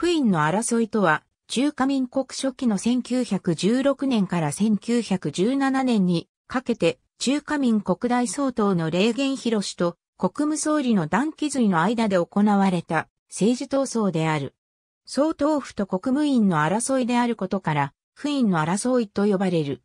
府院の争いとは、中華民国初期の1916年から1917年にかけて中華民国大総統の霊源博と国務総理の断気髄の間で行われた政治闘争である。総統府と国務院の争いであることから、府院の争いと呼ばれる。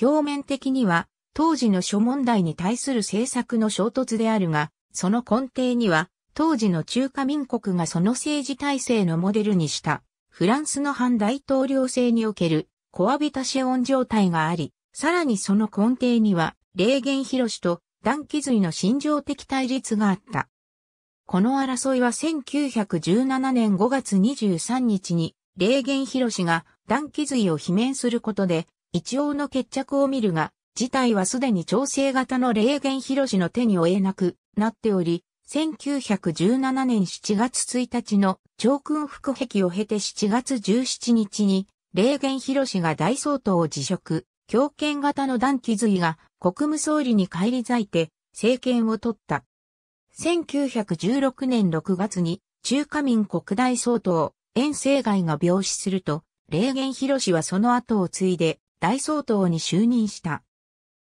表面的には、当時の諸問題に対する政策の衝突であるが、その根底には、当時の中華民国がその政治体制のモデルにした、フランスの反大統領制における、コアビタシオン状態があり、さらにその根底には、霊言広しと断気髄の心情的対立があった。この争いは1917年5月23日に、霊言広しが断気髄を罷免することで、一応の決着を見るが、事態はすでに調整型の霊言広しの手に負えなくなっており、1917年7月1日の長君副壁を経て7月17日に、霊源博が大総統を辞職、強権型の断気髄が国務総理に返り咲いて政権を取った。1916年6月に中華民国大総統、遠征外が病死すると、霊源博はその後を継いで大総統に就任した。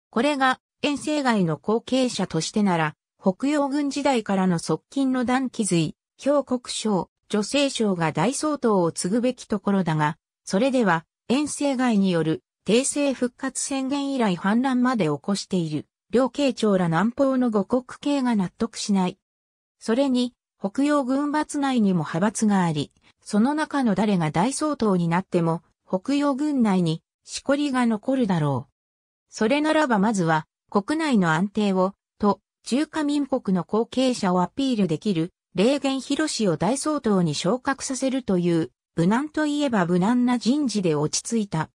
これが遠征外の後継者としてなら、北洋軍時代からの側近の段気髄、兵国省、女性省が大総統を継ぐべきところだが、それでは、遠征外による、帝政復活宣言以来反乱まで起こしている、両慶長ら南方の五国系が納得しない。それに、北洋軍閥内にも派閥があり、その中の誰が大総統になっても、北洋軍内にしこりが残るだろう。それならばまずは、国内の安定を、と、中華民国の後継者をアピールできる、霊源広氏を大総統に昇格させるという、無難といえば無難な人事で落ち着いた。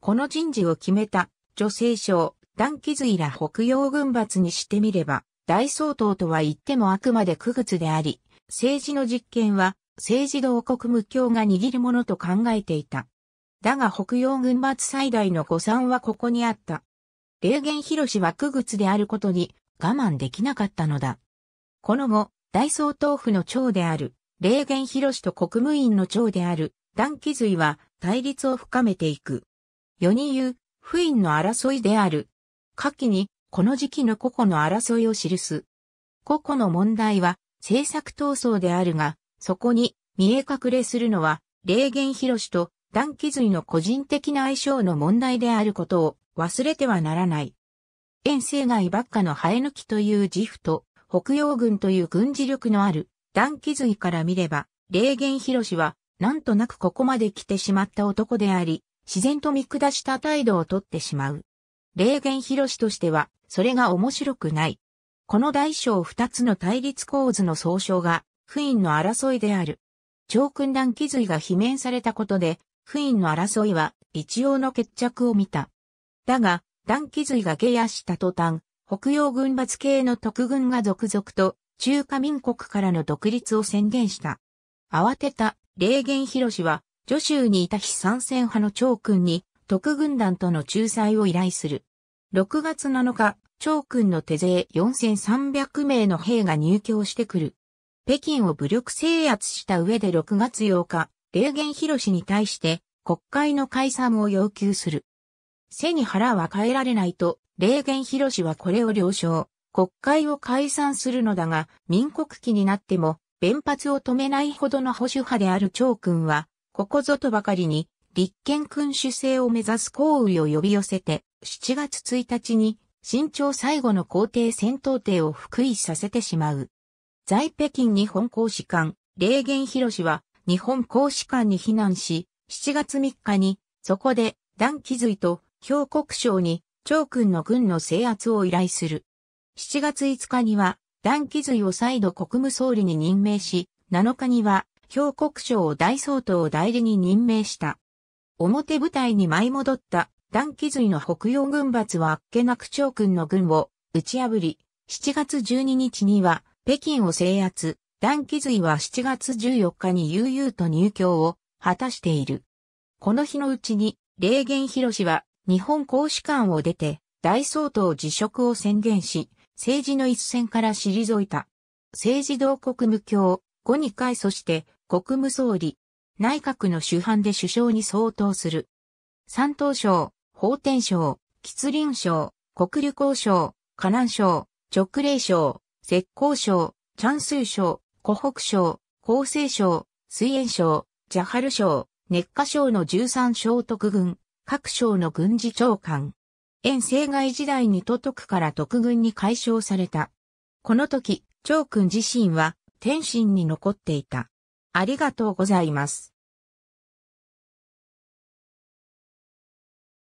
この人事を決めた、女性省、段気髄ら北洋軍閥にしてみれば、大総統とは言ってもあくまで区別であり、政治の実権は、政治同国無教が握るものと考えていた。だが北洋軍閥最大の誤算はここにあった。霊源広氏は区別であることに、我慢できなかったのだ。この後、大総統府の長である、霊源博と国務院の長である、段気髄は対立を深めていく。世に言う、不院の争いである。下記に、この時期の個々の争いを記す。個々の問題は、政策闘争であるが、そこに、見え隠れするのは、霊源博と段気髄の個人的な相性の問題であることを忘れてはならない。遠征外ばっかの生え抜きという自負と、北洋軍という軍事力のある断気髄から見れば、霊源広氏は、なんとなくここまで来てしまった男であり、自然と見下した態度をとってしまう。霊源広氏としては、それが面白くない。この大小二つの対立構図の総称が、不陰の争いである。長訓断気髄が罷免されたことで、不陰の争いは一応の決着を見た。だが、断気髄が下野した途端、北洋軍閥系の特軍が続々と中華民国からの独立を宣言した。慌てた霊源広氏は、助州にいた非参戦派の長君に、特軍団との仲裁を依頼する。6月7日、長君の手勢4300名の兵が入京してくる。北京を武力制圧した上で6月8日、霊源広氏に対して国会の解散を要求する。背に腹は変えられないと、霊言広氏はこれを了承。国会を解散するのだが、民国期になっても、弁発を止めないほどの保守派である長君は、ここぞとばかりに、立憲君主制を目指す行為を呼び寄せて、7月1日に、新朝最後の皇帝戦闘帝を復位させてしまう。在北京日本公使館、霊言広氏は、日本公使館に避難し、7月3日に、そこで、段気髄と兵国省に長君の軍の制圧を依頼する。7月5日には、段気髄を再度国務総理に任命し、7日には、兵国省を大総統を代理に任命した。表舞台に舞い戻った段気髄の北洋軍閥はあっけなく長君の軍を打ち破り、7月12日には北京を制圧、段気髄は7月14日に悠々と入京を果たしている。この日のうちに、霊源広氏は日本公使館を出て、大総統辞職を宣言し、政治の一線から退いた。政治同国務卿、後に会そして国務総理、内閣の主犯で首相に相当する。山東省、法天省、吉林省、国旅行省、河南省、直令省、浙江省、チャンス省、湖北省、江西省、水園省、ジャハル省、熱火省の13省特軍、各省の軍事長官。遠征外時代に都督から特軍に解消された。この時、長君自身は天津に残っていた。ありがとうございます。